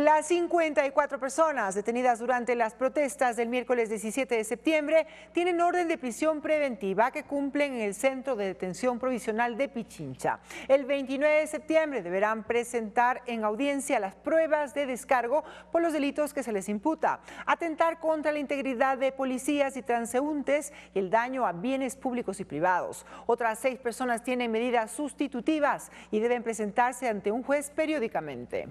Las 54 personas detenidas durante las protestas del miércoles 17 de septiembre tienen orden de prisión preventiva que cumplen en el Centro de Detención Provisional de Pichincha. El 29 de septiembre deberán presentar en audiencia las pruebas de descargo por los delitos que se les imputa, atentar contra la integridad de policías y transeúntes y el daño a bienes públicos y privados. Otras seis personas tienen medidas sustitutivas y deben presentarse ante un juez periódicamente.